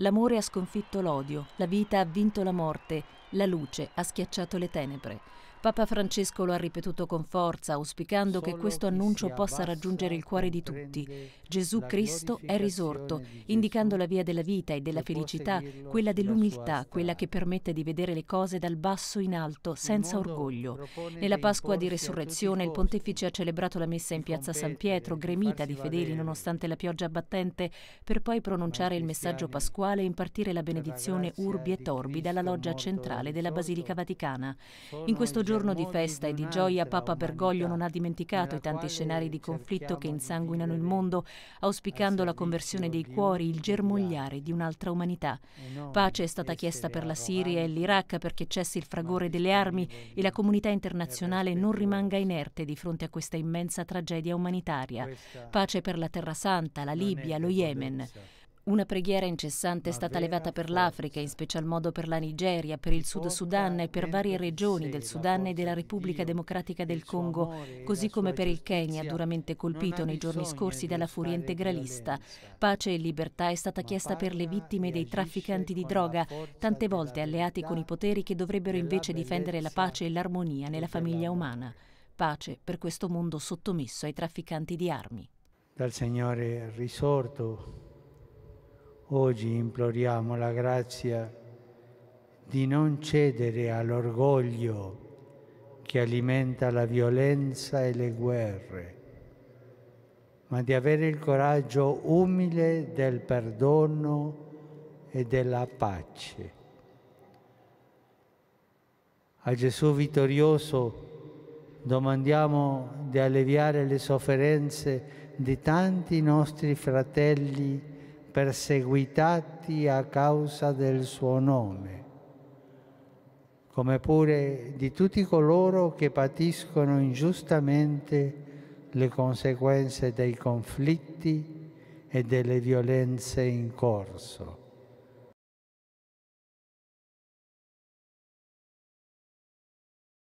L'amore ha sconfitto l'odio, la vita ha vinto la morte, la luce ha schiacciato le tenebre. Papa Francesco lo ha ripetuto con forza, auspicando che questo annuncio possa raggiungere il cuore di tutti. Gesù Cristo è risorto, indicando la via della vita e della felicità, quella dell'umiltà, quella che permette di vedere le cose dal basso in alto, senza orgoglio. Nella Pasqua di Resurrezione il Pontefice ha celebrato la messa in piazza San Pietro, gremita di fedeli nonostante la pioggia abbattente, per poi pronunciare il messaggio pasquale e impartire la benedizione urbi e torbi dalla loggia centrale della Basilica Vaticana. In questo giorno di festa e di gioia, Papa Bergoglio non ha dimenticato i tanti scenari di conflitto che insanguinano il mondo, auspicando la conversione dei cuori, il germogliare di un'altra umanità. Pace è stata chiesta per la Siria e l'Iraq perché cessi il fragore delle armi e la comunità internazionale non rimanga inerte di fronte a questa immensa tragedia umanitaria. Pace per la Terra Santa, la Libia, lo Yemen. Una preghiera incessante è stata levata per l'Africa, in special modo per la Nigeria, per il Sud Sudan e per varie regioni del Sudan e della Repubblica Democratica del Congo, così come per il Kenya, duramente colpito nei giorni scorsi dalla furia integralista. Pace e libertà è stata chiesta per le vittime dei trafficanti di droga, tante volte alleati con i poteri che dovrebbero invece difendere la pace e l'armonia nella famiglia umana. Pace per questo mondo sottomesso ai trafficanti di armi. Dal Signore risorto Oggi imploriamo la grazia di non cedere all'orgoglio che alimenta la violenza e le guerre, ma di avere il coraggio umile del perdono e della pace. A Gesù vittorioso domandiamo di alleviare le sofferenze di tanti nostri fratelli perseguitati a causa del suo nome, come pure di tutti coloro che patiscono ingiustamente le conseguenze dei conflitti e delle violenze in corso.